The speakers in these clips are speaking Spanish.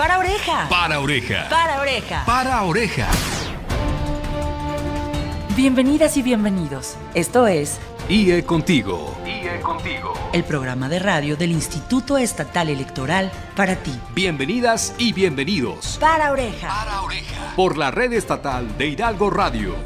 Para oreja. Para oreja. Para oreja. Para oreja. Bienvenidas y bienvenidos. Esto es IE Contigo. IE Contigo. El programa de radio del Instituto Estatal Electoral para ti. Bienvenidas y bienvenidos. Para oreja. Para oreja. Por la red estatal de Hidalgo Radio.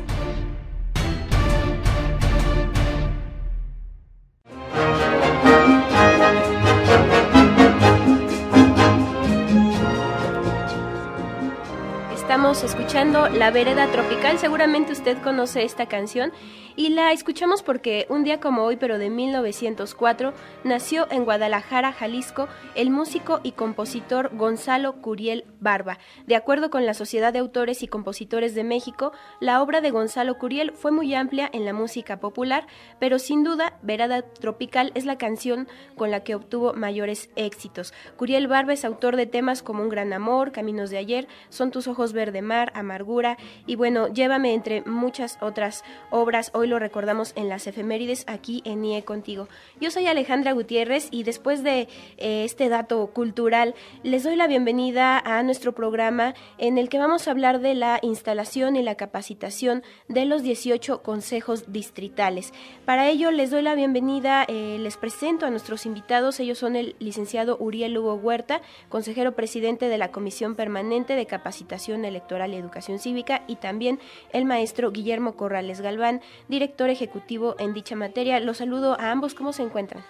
escuchando La Vereda Tropical, seguramente usted conoce esta canción y la escuchamos porque un día como hoy, pero de 1904, nació en Guadalajara, Jalisco, el músico y compositor Gonzalo Curiel Barba. De acuerdo con la Sociedad de Autores y Compositores de México, la obra de Gonzalo Curiel fue muy amplia en la música popular, pero sin duda, Vereda Tropical es la canción con la que obtuvo mayores éxitos. Curiel Barba es autor de temas como Un gran amor, Caminos de ayer, Son tus ojos verdes mar, amargura y bueno, llévame entre muchas otras obras. Hoy lo recordamos en las efemérides aquí en IE contigo. Yo soy Alejandra Gutiérrez y después de eh, este dato cultural, les doy la bienvenida a nuestro programa en el que vamos a hablar de la instalación y la capacitación de los 18 consejos distritales. Para ello les doy la bienvenida, eh, les presento a nuestros invitados, ellos son el licenciado Uriel Hugo Huerta, consejero presidente de la Comisión Permanente de Capacitación Electoral Oral Educación Cívica, y también el maestro Guillermo Corrales Galván, director ejecutivo en dicha materia. Los saludo a ambos, ¿cómo se encuentran?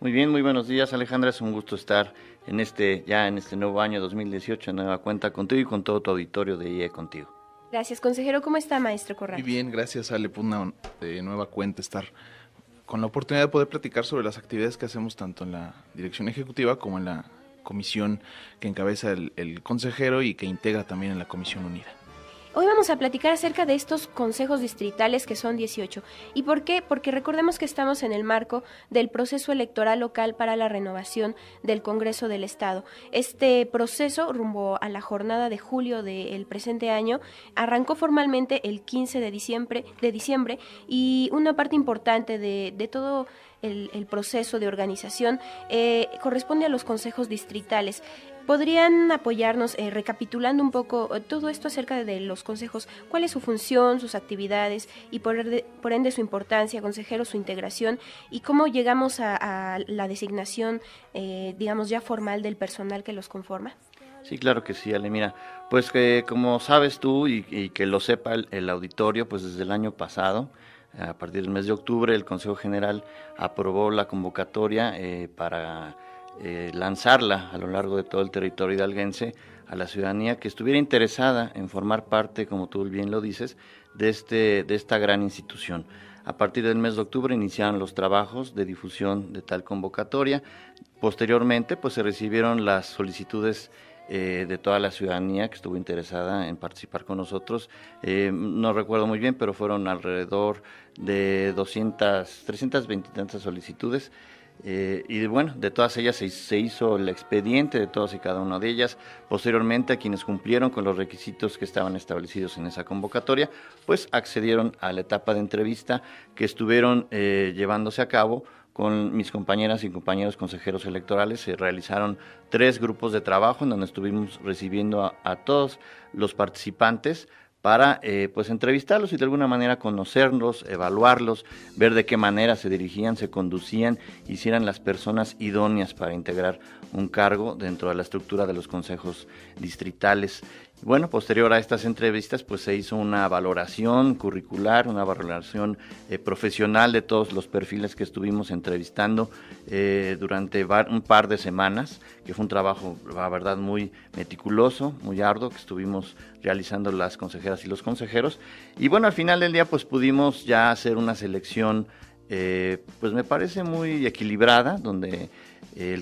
Muy bien, muy buenos días Alejandra, es un gusto estar en este, ya en este nuevo año 2018, en nueva cuenta contigo y con todo tu auditorio de IE contigo. Gracias, consejero, ¿cómo está maestro Corrales? Muy bien, gracias Ale, pues de nueva cuenta estar con la oportunidad de poder platicar sobre las actividades que hacemos tanto en la dirección ejecutiva como en la comisión que encabeza el, el consejero y que integra también en la Comisión Unida. Hoy vamos a platicar acerca de estos consejos distritales que son 18. ¿Y por qué? Porque recordemos que estamos en el marco del proceso electoral local para la renovación del Congreso del Estado. Este proceso rumbo a la jornada de julio del presente año arrancó formalmente el 15 de diciembre, de diciembre y una parte importante de, todo el, proceso de organización eh, corresponde a los consejos distritales. ¿Podrían apoyarnos eh, recapitulando un poco eh, todo esto acerca de los consejos? ¿Cuál es su función, sus actividades y por, ende su importancia, consejero, su integración y cómo llegamos a, la designación, eh, digamos, ya formal del personal que los conforma? Sí, claro que sí, Ale. Mira, pues que como sabes tú y, que lo sepa el, auditorio, pues desde el año pasado, a partir del mes de octubre, el Consejo General aprobó la convocatoria para eh, lanzarla a lo largo de todo el territorio hidalguense a la ciudadanía que estuviera interesada en formar parte, como tú bien lo dices, de, este, de esta gran institución. A partir del mes de octubre iniciaron los trabajos de difusión de tal convocatoria. Posteriormente, pues se recibieron las solicitudes eh, de toda la ciudadanía que estuvo interesada en participar con nosotros. Eh, no recuerdo muy bien, pero fueron alrededor de 200, 320 tantas solicitudes eh, y bueno, de todas ellas se, hizo el expediente de todas y cada una de ellas. Posteriormente, a quienes cumplieron con los requisitos que estaban establecidos en esa convocatoria, pues accedieron a la etapa de entrevista que estuvieron eh, llevándose a cabo con mis compañeras y compañeros consejeros electorales. Se realizaron tres grupos de trabajo en donde estuvimos recibiendo a todos los participantes para eh, pues entrevistarlos y de alguna manera conocerlos, evaluarlos, ver de qué manera se dirigían, se conducían, hicieran las personas idóneas para integrar un cargo dentro de la estructura de los consejos distritales bueno, posterior a estas entrevistas, pues se hizo una valoración curricular, una valoración eh, profesional de todos los perfiles que estuvimos entrevistando eh, durante un par de semanas, que fue un trabajo, la verdad, muy meticuloso, muy arduo, que estuvimos realizando las consejeras y los consejeros. Y bueno, al final del día, pues pudimos ya hacer una selección, eh, pues me parece muy equilibrada, donde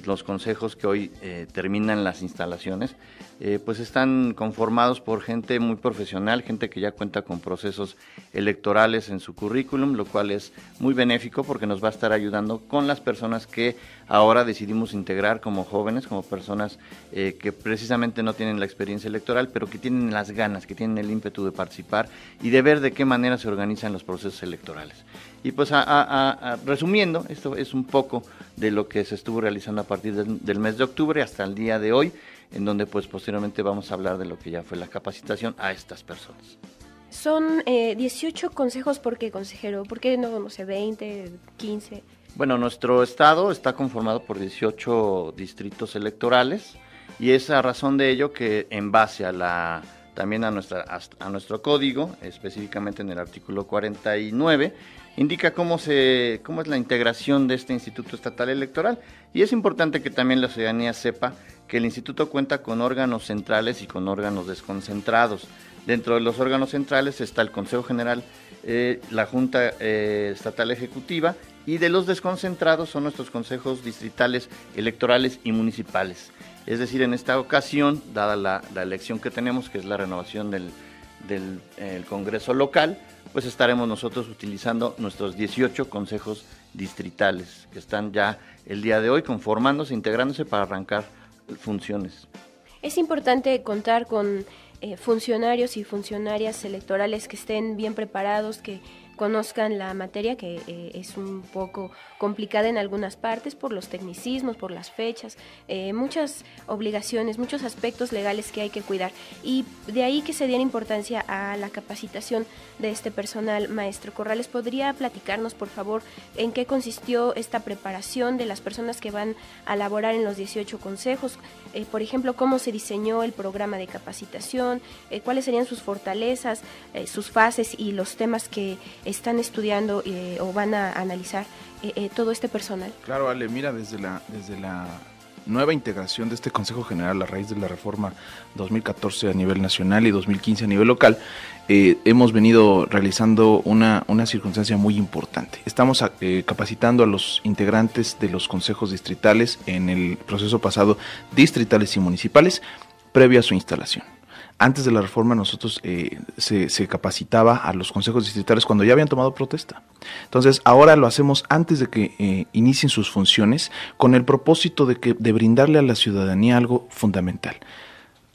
los consejos que hoy terminan las instalaciones, eh, pues están conformados por gente muy profesional, gente que ya cuenta con procesos electorales en su currículum, lo cual es muy benéfico porque nos va a estar ayudando con las personas que ahora decidimos integrar como jóvenes, como personas eh, que precisamente no tienen la experiencia electoral, pero que tienen las ganas, que tienen el ímpetu de participar y de ver de qué manera se organizan los procesos electorales. Y pues resumiendo, esto es un poco de lo que se estuvo realizando a partir del mes de octubre hasta el día de hoy en donde pues posteriormente vamos a hablar de lo que ya fue la capacitación a estas personas. Son 18 eh, consejos, ¿por qué, consejero? ¿Por qué no, no sé, 20, 15? Bueno, nuestro estado está conformado por 18 distritos electorales y es a razón de ello que en base a la también a, nuestra, a nuestro código, específicamente en el artículo 49, indica cómo, cómo es la integración de este Instituto Estatal Electoral. Y es importante que también la ciudadanía sepa que el instituto cuenta con órganos centrales y con órganos desconcentrados. Dentro de los órganos centrales está el Consejo General, eh, la Junta eh, Estatal Ejecutiva y de los desconcentrados son nuestros consejos distritales, electorales y municipales. Es decir, en esta ocasión, dada la, elección que tenemos, que es la renovación del, eh, Congreso local, pues estaremos nosotros utilizando nuestros 18 consejos distritales que están ya el día de hoy conformándose, integrándose para arrancar funciones. Es importante contar con eh, funcionarios y funcionarias electorales que estén bien preparados, que conozcan la materia que eh, es un poco complicada en algunas partes por los tecnicismos, por las fechas, eh, muchas obligaciones, muchos aspectos legales que hay que cuidar y de ahí que se diera importancia a la capacitación de este personal. Maestro Corrales, ¿podría platicarnos por favor en qué consistió esta preparación de las personas que van a laborar en los 18 consejos? Eh, por ejemplo, ¿cómo se diseñó el programa de capacitación? ¿Cuáles serían sus fortalezas, sus fases y los temas que están estudiando eh, o van a analizar eh, eh, todo este personal? Claro, Ale, mira, desde la, desde la nueva integración de este Consejo General a raíz de la reforma 2014 a nivel nacional y 2015 a nivel local, hemos venido realizando una, circunstancia muy importante. Estamos capacitando a los integrantes de los consejos distritales en el proceso pasado, distritales y municipales, previo a su instalación antes de la reforma nosotros eh, se, capacitaba a los consejos distritales cuando ya habían tomado protesta. Entonces ahora lo hacemos antes de que eh, inicien sus funciones con el propósito de brindarle a la ciudadanía algo fundamental,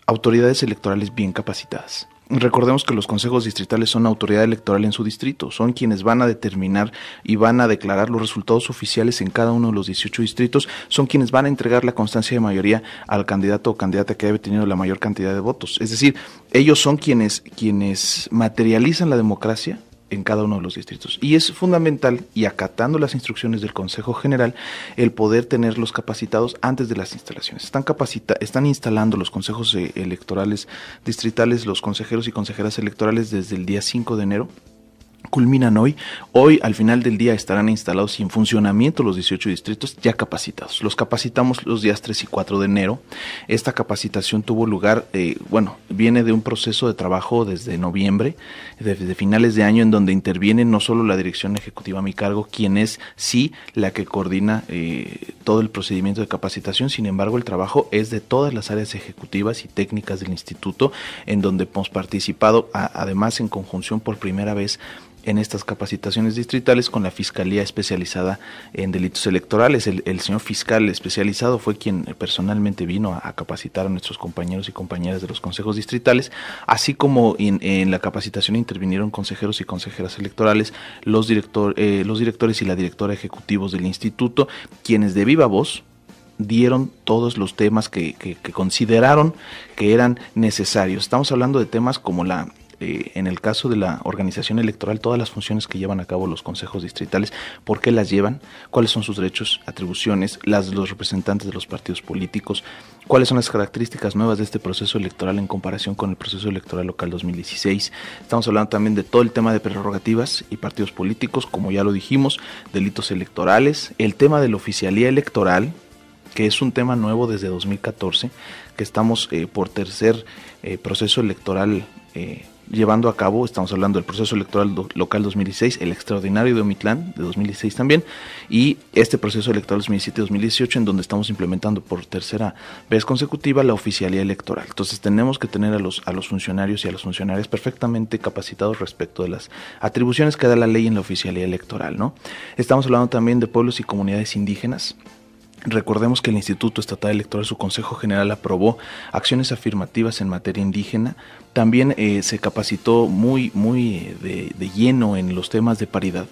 autoridades electorales bien capacitadas. Recordemos que los consejos distritales son autoridad electoral en su distrito, son quienes van a determinar y van a declarar los resultados oficiales en cada uno de los 18 distritos, son quienes van a entregar la constancia de mayoría al candidato o candidata que haya tenido la mayor cantidad de votos. Es decir, ellos son quienes, quienes materializan la democracia, en cada uno de los distritos. Y es fundamental, y acatando las instrucciones del Consejo General, el poder tenerlos capacitados antes de las instalaciones. Están, capacita están instalando los consejos eh, electorales distritales, los consejeros y consejeras electorales desde el día 5 de enero culminan hoy. Hoy, al final del día, estarán instalados y en funcionamiento los 18 distritos ya capacitados. Los capacitamos los días 3 y 4 de enero. Esta capacitación tuvo lugar, eh, bueno, viene de un proceso de trabajo desde noviembre, desde finales de año, en donde interviene no solo la dirección ejecutiva a mi cargo, quien es sí la que coordina eh, todo el procedimiento de capacitación, sin embargo, el trabajo es de todas las áreas ejecutivas y técnicas del instituto, en donde hemos participado, además en conjunción por primera vez en estas capacitaciones distritales con la Fiscalía Especializada en Delitos Electorales. El, señor fiscal especializado fue quien personalmente vino a, capacitar a nuestros compañeros y compañeras de los consejos distritales, así como en, la capacitación intervinieron consejeros y consejeras electorales, los, eh, los directores y la directora ejecutivos del instituto, quienes de viva voz dieron todos los temas que consideraron que eran necesarios. Estamos hablando de temas como la eh, en el caso de la organización electoral, todas las funciones que llevan a cabo los consejos distritales, por qué las llevan, cuáles son sus derechos, atribuciones, las de los representantes de los partidos políticos, cuáles son las características nuevas de este proceso electoral en comparación con el proceso electoral local 2016. Estamos hablando también de todo el tema de prerrogativas y partidos políticos, como ya lo dijimos, delitos electorales, el tema de la oficialía electoral, que es un tema nuevo desde 2014, que estamos eh, por tercer eh, proceso electoral llevando a cabo, estamos hablando del proceso electoral local 2016, el extraordinario de Omitlán de 2016 también, y este proceso electoral 2017-2018 en donde estamos implementando por tercera vez consecutiva la oficialía electoral. Entonces tenemos que tener a los, a los funcionarios y a los funcionarios perfectamente capacitados respecto de las atribuciones que da la ley en la oficialía electoral. ¿no? Estamos hablando también de pueblos y comunidades indígenas Recordemos que el Instituto Estatal Electoral, su Consejo General, aprobó acciones afirmativas en materia indígena. También eh, se capacitó muy, muy eh, de lleno en los temas de paridad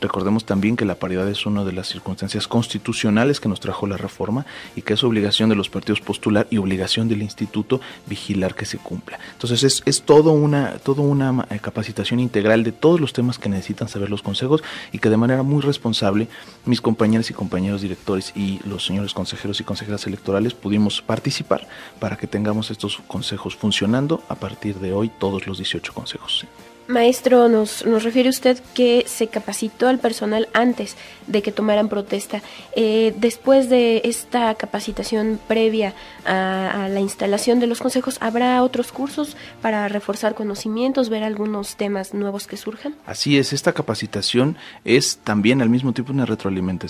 Recordemos también que la paridad es una de las circunstancias constitucionales que nos trajo la reforma y que es obligación de los partidos postular y obligación del instituto vigilar que se cumpla. Entonces es, es todo una, una eh, capacitación integral de todos los temas que necesitan saber los consejos y que de manera muy responsable mis compañeras y compañeros directores y los señores consejeros y consejeras electorales pudimos participar para que tengamos estos consejos funcionando a partir de hoy todos los 18 consejos. Maestro, nos, refiere usted que se capacitó al personal antes de que tomaran protesta. Eh, después de esta capacitación previa a, la instalación de los consejos, ¿habrá otros cursos para reforzar conocimientos, ver algunos temas nuevos que surjan? Así es, esta capacitación es también al mismo tiempo una retroalimentación.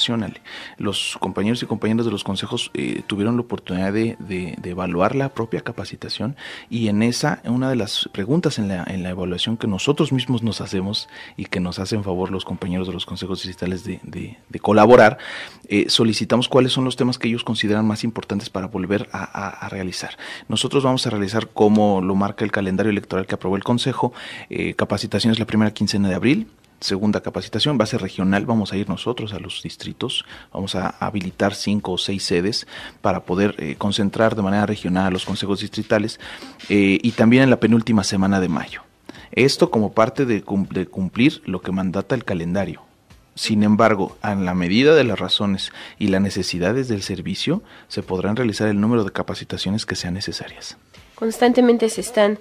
Los compañeros y compañeras de los consejos eh, tuvieron la oportunidad de, evaluar la propia capacitación y en esa, una de las preguntas en la, en la evaluación que nosotros nosotros mismos nos hacemos y que nos hacen favor los compañeros de los consejos distritales de, colaborar, eh, solicitamos cuáles son los temas que ellos consideran más importantes para volver a, realizar. Nosotros vamos a realizar, como lo marca el calendario electoral que aprobó el Consejo, eh, capacitación es la primera quincena de abril, segunda capacitación base regional, vamos a ir nosotros a los distritos, vamos a habilitar cinco o seis sedes para poder eh, concentrar de manera regional a los consejos distritales y también en la penúltima semana de mayo. Esto como parte de, cumplir lo que mandata el calendario. Sin embargo, a la medida de las razones y las necesidades del servicio, se podrán realizar el número de capacitaciones que sean necesarias. Constantemente se están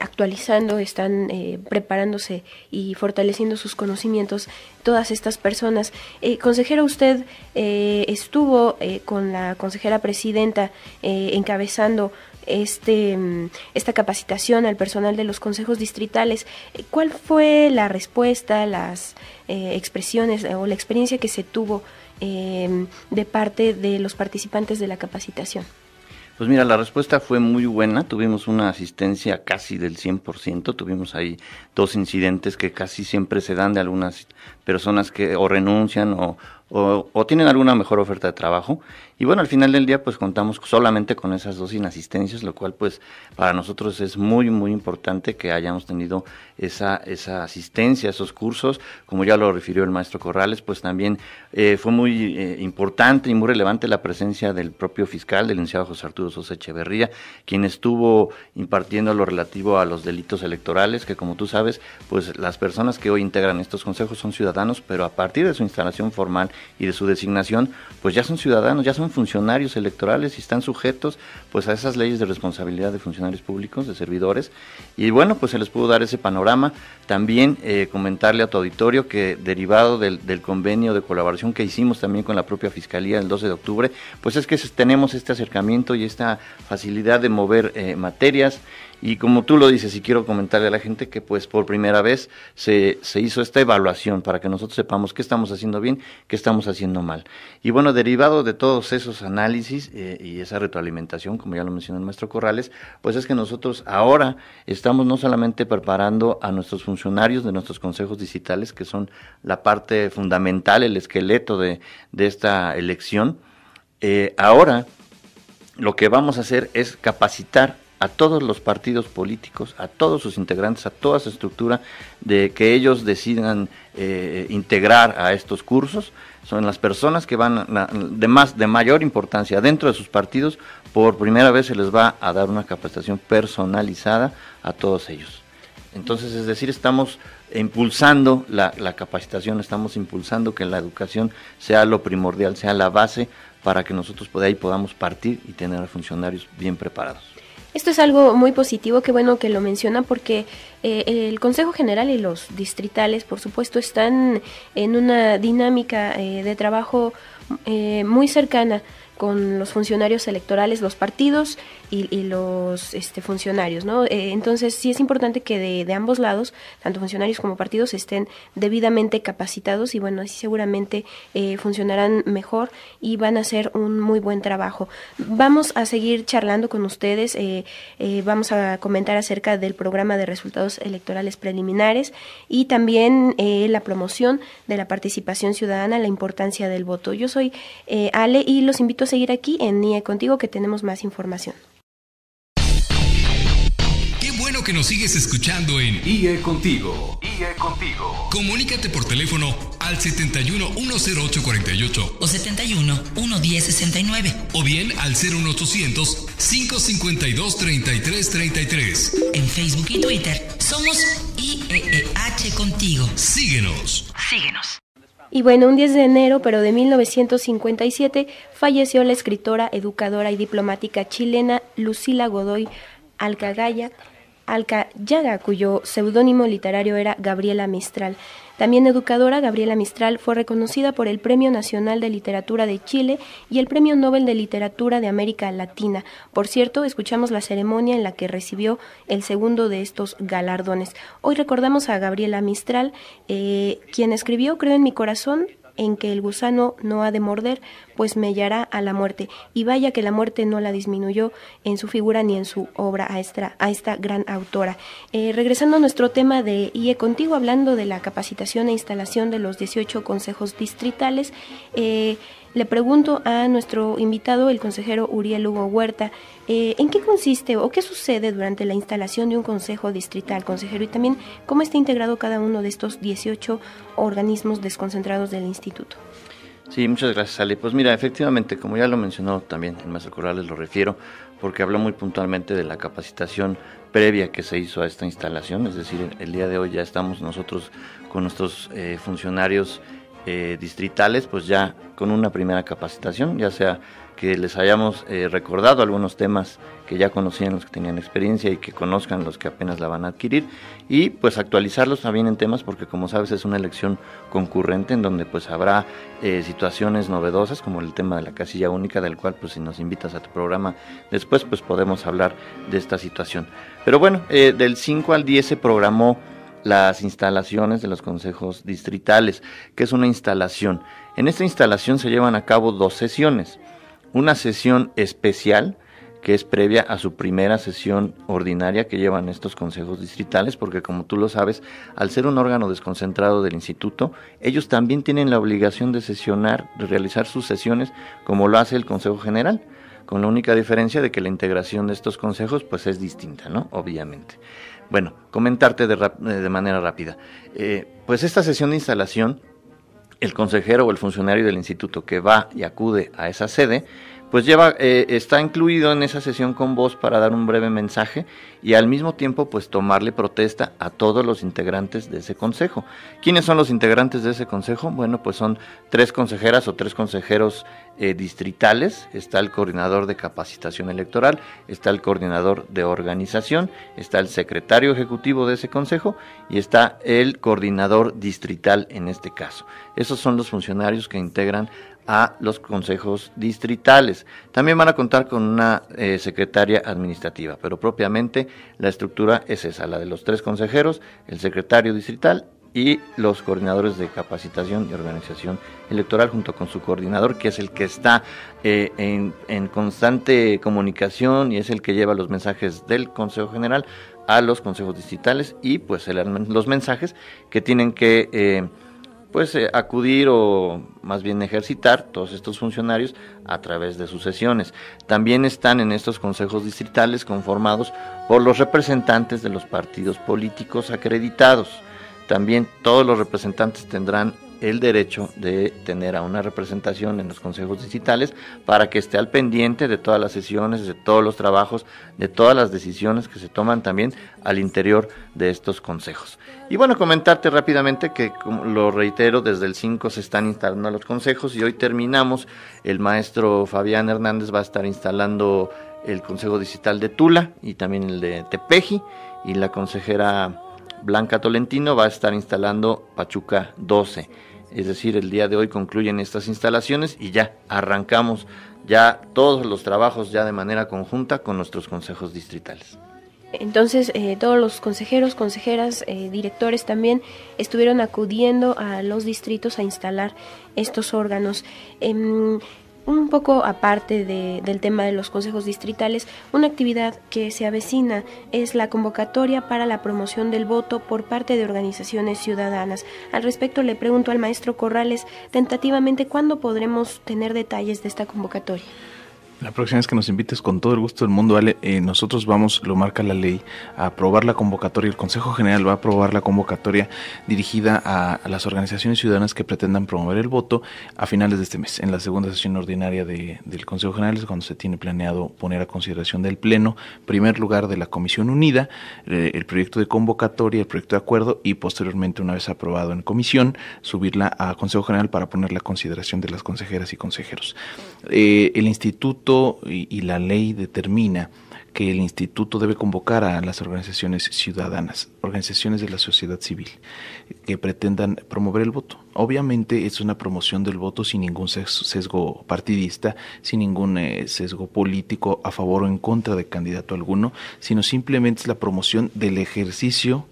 actualizando, están eh, preparándose y fortaleciendo sus conocimientos todas estas personas. Eh, consejera, usted eh, estuvo con la consejera presidenta encabezando este, mm, esta capacitación al personal de los consejos distritales. Eh, ¿Cuál fue la respuesta, las eh, expresiones eh, o la experiencia que se tuvo em, de parte de los participantes de la capacitación? Pues mira, la respuesta fue muy buena, tuvimos una asistencia casi del 100%, tuvimos ahí dos incidentes que casi siempre se dan de algunas personas que o renuncian o, o, tienen alguna mejor oferta de trabajo. Y bueno, al final del día pues contamos solamente con esas dos inasistencias, lo cual pues para nosotros es muy, muy importante que hayamos tenido esa, esa asistencia, esos cursos. Como ya lo refirió el maestro Corrales, pues también eh, fue muy eh, importante y muy relevante la presencia del propio fiscal, del licenciado José Arturo Sosa Echeverría, quien estuvo impartiendo lo relativo a los delitos electorales, que como tú sabes, pues las personas que hoy integran estos consejos son ciudadanos, pero a partir de su instalación formal, y de su designación, pues ya son ciudadanos, ya son funcionarios electorales y están sujetos pues a esas leyes de responsabilidad de funcionarios públicos, de servidores. Y bueno, pues se les pudo dar ese panorama. También eh, comentarle a tu auditorio que derivado del, convenio de colaboración que hicimos también con la propia Fiscalía el 12 de octubre, pues es que tenemos este acercamiento y esta facilidad de mover eh, materias y como tú lo dices, y quiero comentarle a la gente que pues por primera vez se, se, hizo esta evaluación para que nosotros sepamos qué estamos haciendo bien, qué estamos haciendo mal. Y bueno, derivado de todos esos análisis eh, y esa retroalimentación, como ya lo mencionó el maestro Corrales, pues es que nosotros ahora estamos no solamente preparando a nuestros funcionarios de nuestros consejos digitales, que son la parte fundamental, el esqueleto de, de esta elección, eh, ahora lo que vamos a hacer es capacitar a todos los partidos políticos, a todos sus integrantes, a toda su estructura, de que ellos decidan eh, integrar a estos cursos. Son las personas que van de, más, de mayor importancia dentro de sus partidos. Por primera vez se les va a dar una capacitación personalizada a todos ellos. Entonces, es decir, estamos impulsando la, capacitación, estamos impulsando que la educación sea lo primordial, sea la base para que nosotros de ahí podamos partir y tener funcionarios bien preparados. Esto es algo muy positivo, que bueno que lo menciona porque eh, el Consejo General y los distritales, por supuesto, están en una dinámica eh, de trabajo eh, muy cercana con los funcionarios electorales, los partidos y, los este, funcionarios, ¿no? Eh, entonces sí es importante que de, ambos lados, tanto funcionarios como partidos, estén debidamente capacitados y bueno, así seguramente eh, funcionarán mejor y van a hacer un muy buen trabajo. Vamos a seguir charlando con ustedes, eh, vamos a comentar acerca del programa de resultados electorales preliminares y también la promoción de la participación ciudadana, la importancia del voto. Yo soy Ale y los invito a seguir aquí en IE Contigo que tenemos más información. Qué bueno que nos sigues escuchando en IE Contigo. IE Contigo. Comunícate por teléfono al 71 108 48 o 71 110 69 o bien al 01800 552 33 33. En Facebook y Twitter somos IEEH Contigo. Síguenos. Síguenos. Y bueno, un 10 de enero, pero de 1957, falleció la escritora, educadora y diplomática chilena Lucila Godoy Alcagaya, Alcayaga, cuyo seudónimo literario era Gabriela Mistral. También educadora, Gabriela Mistral fue reconocida por el Premio Nacional de Literatura de Chile y el Premio Nobel de Literatura de América Latina. Por cierto, escuchamos la ceremonia en la que recibió el segundo de estos galardones. Hoy recordamos a Gabriela Mistral, eh, quien escribió Creo en mi corazón, en que el gusano no ha de morder, pues me hallará a la muerte. Y vaya que la muerte no la disminuyó en su figura ni en su obra a esta, a esta gran autora. Eh, regresando a nuestro tema de IE Contigo, hablando de la capacitación e instalación de los 18 consejos distritales, eh, le pregunto a nuestro invitado, el consejero Uriel Hugo Huerta, eh, ¿en qué consiste o qué sucede durante la instalación de un consejo distrital, consejero? Y también, ¿cómo está integrado cada uno de estos 18 organismos desconcentrados del instituto? Sí, muchas gracias, Ale. Pues mira, efectivamente, como ya lo mencionó también el maestro Corrales, lo refiero, porque habló muy puntualmente de la capacitación previa que se hizo a esta instalación, es decir, el día de hoy ya estamos nosotros con nuestros eh, funcionarios eh, distritales, pues ya con una primera capacitación, ya sea que les hayamos eh, recordado algunos temas que ya conocían los que tenían experiencia y que conozcan los que apenas la van a adquirir y pues actualizarlos también en temas porque como sabes es una elección concurrente en donde pues habrá eh, situaciones novedosas como el tema de la casilla única del cual pues si nos invitas a tu programa después pues podemos hablar de esta situación. Pero bueno, eh, del 5 al 10 se programó las instalaciones de los consejos distritales, que es una instalación. En esta instalación se llevan a cabo dos sesiones una sesión especial que es previa a su primera sesión ordinaria que llevan estos consejos distritales, porque como tú lo sabes, al ser un órgano desconcentrado del instituto, ellos también tienen la obligación de sesionar, de realizar sus sesiones como lo hace el Consejo General, con la única diferencia de que la integración de estos consejos pues es distinta, ¿no? Obviamente. Bueno, comentarte de, eh, manera rápida. Eh, pues esta sesión de instalación el consejero o el funcionario del instituto que va y acude a esa sede pues lleva, eh, está incluido en esa sesión con vos para dar un breve mensaje y al mismo tiempo pues tomarle protesta a todos los integrantes de ese consejo. ¿Quiénes son los integrantes de ese consejo? Bueno, pues son tres consejeras o tres consejeros eh, distritales, está el coordinador de capacitación electoral, está el coordinador de organización, está el secretario ejecutivo de ese consejo y está el coordinador distrital en este caso. Esos son los funcionarios que integran a los consejos distritales. También van a contar con una eh, secretaria administrativa, pero propiamente la estructura es esa, la de los tres consejeros, el secretario distrital y los coordinadores de capacitación y organización electoral junto con su coordinador, que es el que está eh, en, constante comunicación y es el que lleva los mensajes del Consejo General a los consejos distritales y pues los mensajes que tienen que... Eh, pues eh, acudir o más bien ejercitar todos estos funcionarios a través de sus sesiones. También están en estos consejos distritales conformados por los representantes de los partidos políticos acreditados. También todos los representantes tendrán el derecho de tener a una representación en los consejos digitales para que esté al pendiente de todas las sesiones, de todos los trabajos, de todas las decisiones que se toman también al interior de estos consejos. Y bueno, comentarte rápidamente que lo reitero, desde el 5 se están instalando los consejos y hoy terminamos, el maestro Fabián Hernández va a estar instalando el Consejo Digital de Tula y también el de Tepeji y la consejera Blanca Tolentino va a estar instalando Pachuca 12 es decir, el día de hoy concluyen estas instalaciones y ya arrancamos ya todos los trabajos ya de manera conjunta con nuestros consejos distritales. Entonces, eh, todos los consejeros, consejeras, eh, directores también estuvieron acudiendo a los distritos a instalar estos órganos. Em, un poco aparte del tema de los consejos distritales, una actividad que se avecina es la convocatoria para la promoción del voto por parte de organizaciones ciudadanas. Al respecto le pregunto al maestro Corrales tentativamente cuándo podremos tener detalles de esta convocatoria. La próxima vez que nos invites con todo el gusto del mundo, eh, nosotros vamos, lo marca la ley, a aprobar la convocatoria. El Consejo General va a aprobar la convocatoria dirigida a, las organizaciones ciudadanas que pretendan promover el voto a finales de este mes, en la segunda sesión ordinaria del Consejo General, es cuando se tiene planeado poner a consideración del Pleno, primer lugar de la Comisión Unida, eh, el proyecto de convocatoria, el proyecto de acuerdo y posteriormente, una vez aprobado en comisión, subirla a Consejo General para ponerla a consideración de las consejeras y consejeros. Eh, el Instituto y, la ley determina que el instituto debe convocar a las organizaciones ciudadanas, organizaciones de la sociedad civil, que pretendan promover el voto. Obviamente es una promoción del voto sin ningún sesgo partidista, sin ningún eh, sesgo político a favor o en contra de candidato alguno, sino simplemente es la promoción del ejercicio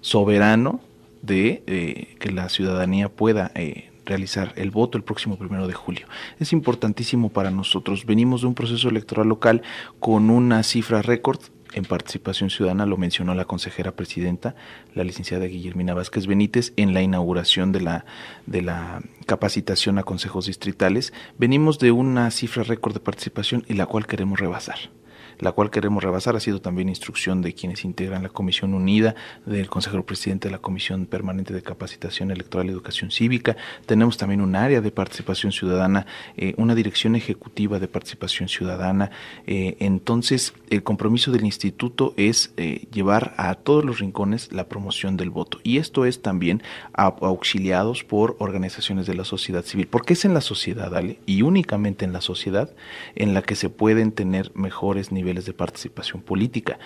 soberano de eh, que la ciudadanía pueda eh, realizar el voto el próximo primero de julio. Es importantísimo para nosotros. Venimos de un proceso electoral local con una cifra récord en participación ciudadana, lo mencionó la consejera presidenta, la licenciada Guillermina Vázquez Benítez, en la inauguración de la, de la capacitación a consejos distritales. Venimos de una cifra récord de participación y la cual queremos rebasar la cual queremos rebasar, ha sido también instrucción de quienes integran la Comisión Unida, del Consejo presidente de la Comisión Permanente de Capacitación Electoral y Educación Cívica. Tenemos también un área de participación ciudadana, eh, una dirección ejecutiva de participación ciudadana. Eh, entonces, el compromiso del instituto es eh, llevar a todos los rincones la promoción del voto. Y esto es también auxiliados por organizaciones de la sociedad civil, porque es en la sociedad, y únicamente en la sociedad, en la que se pueden tener mejores niveles de participación política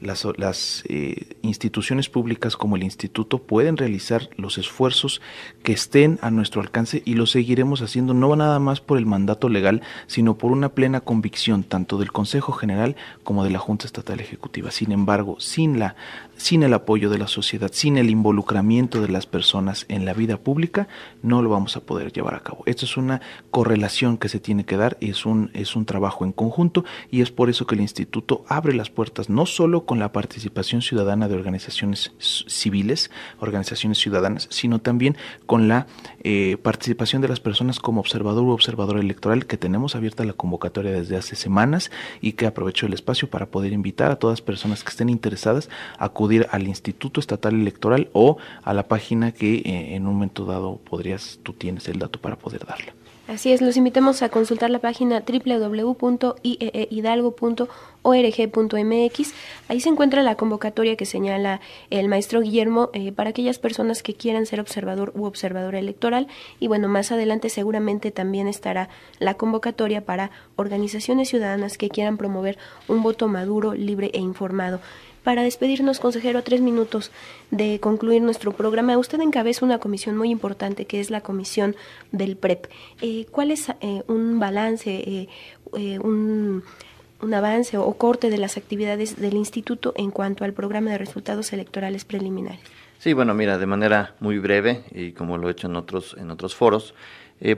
las, eh, instituciones públicas como el instituto pueden realizar los esfuerzos que estén a nuestro alcance y lo seguiremos haciendo no nada más por el mandato legal, sino por una plena convicción tanto del Consejo General como de la Junta Estatal Ejecutiva. Sin embargo, sin la sin el apoyo de la sociedad, sin el involucramiento de las personas en la vida pública, no lo vamos a poder llevar a cabo. Esto es una correlación que se tiene que dar, es un, es un trabajo en conjunto y es por eso que el instituto abre las puertas no solo con la participación ciudadana de organizaciones civiles, organizaciones ciudadanas, sino también con la eh, participación de las personas como observador o observadora electoral que tenemos abierta la convocatoria desde hace semanas y que aprovecho el espacio para poder invitar a todas las personas que estén interesadas a acudir al Instituto Estatal Electoral o a la página que eh, en un momento dado podrías, tú tienes el dato para poder darla. Así es, los invitamos a consultar la página www.ieehidalgo.org.mx. Ahí se encuentra la convocatoria que señala el maestro Guillermo eh, para aquellas personas que quieran ser observador u observadora electoral. Y bueno, más adelante seguramente también estará la convocatoria para organizaciones ciudadanas que quieran promover un voto maduro, libre e informado. Para despedirnos, consejero, tres minutos de concluir nuestro programa, usted encabeza una comisión muy importante que es la comisión del PREP. Eh, ¿Cuál es eh, un balance, eh, un, avance o corte de las actividades del instituto en cuanto al programa de resultados electorales preliminares? Sí, bueno, mira, de manera muy breve y como lo he hecho en otros, en otros foros,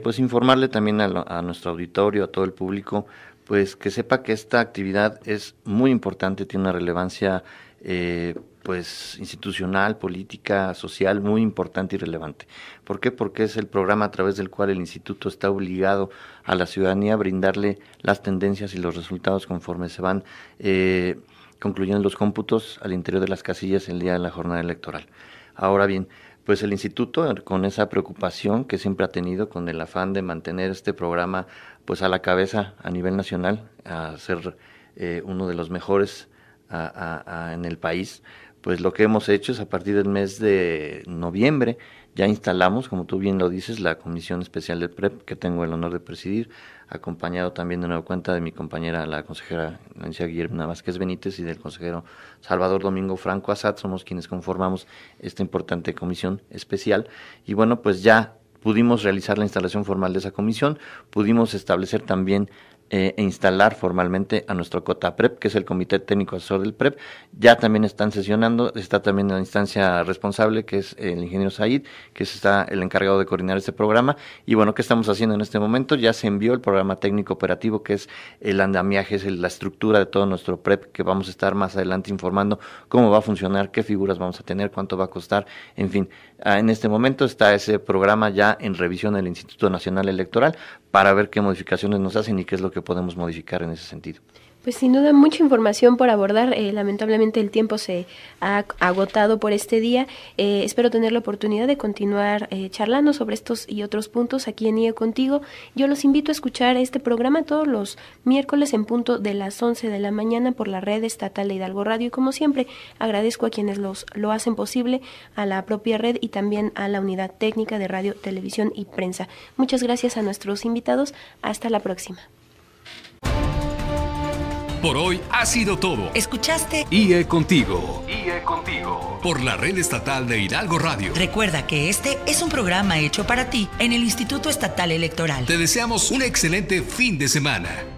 pues informarle también a, a nuestro auditorio, a todo el público, pues que sepa que esta actividad es muy importante, tiene una relevancia eh, pues institucional, política, social, muy importante y relevante. ¿Por qué? Porque es el programa a través del cual el instituto está obligado a la ciudadanía a brindarle las tendencias y los resultados conforme se van eh, concluyendo los cómputos al interior de las casillas el día de la jornada electoral. Ahora bien, pues el instituto con esa preocupación que siempre ha tenido con el afán de mantener este programa pues a la cabeza a nivel nacional, a ser eh, uno de los mejores en el país, pues lo que hemos hecho es a partir del mes de noviembre ya instalamos, como tú bien lo dices, la Comisión Especial del PREP que tengo el honor de presidir, acompañado también de nueva cuenta de mi compañera, la consejera Nancy Guillermo Vázquez Benítez y del consejero Salvador Domingo Franco Asad, somos quienes conformamos esta importante comisión especial. Y bueno, pues ya pudimos realizar la instalación formal de esa comisión, pudimos establecer también eh, e instalar formalmente a nuestro COTA-PREP, que es el Comité Técnico Asesor del PREP. Ya también están sesionando, está también la instancia responsable, que es el ingeniero Said, que está el encargado de coordinar este programa. Y bueno, ¿qué estamos haciendo en este momento? Ya se envió el programa técnico operativo, que es el andamiaje, es la estructura de todo nuestro PREP, que vamos a estar más adelante informando cómo va a funcionar, qué figuras vamos a tener, cuánto va a costar, en fin. Ah, en este momento está ese programa ya en revisión del Instituto Nacional Electoral para ver qué modificaciones nos hacen y qué es lo que podemos modificar en ese sentido. Pues sin duda mucha información por abordar. Eh, lamentablemente el tiempo se ha agotado por este día. Eh, espero tener la oportunidad de continuar eh, charlando sobre estos y otros puntos aquí en IE Contigo. Yo los invito a escuchar este programa todos los miércoles en punto de las 11 de la mañana por la red estatal de Hidalgo Radio. Y como siempre, agradezco a quienes los, lo hacen posible, a la propia red y también a la unidad técnica de radio, televisión y prensa. Muchas gracias a nuestros invitados. Hasta la próxima. Por hoy ha sido todo. ¿Escuchaste? IE contigo. IE contigo. Por la red estatal de Hidalgo Radio. Recuerda que este es un programa hecho para ti en el Instituto Estatal Electoral. Te deseamos un excelente fin de semana.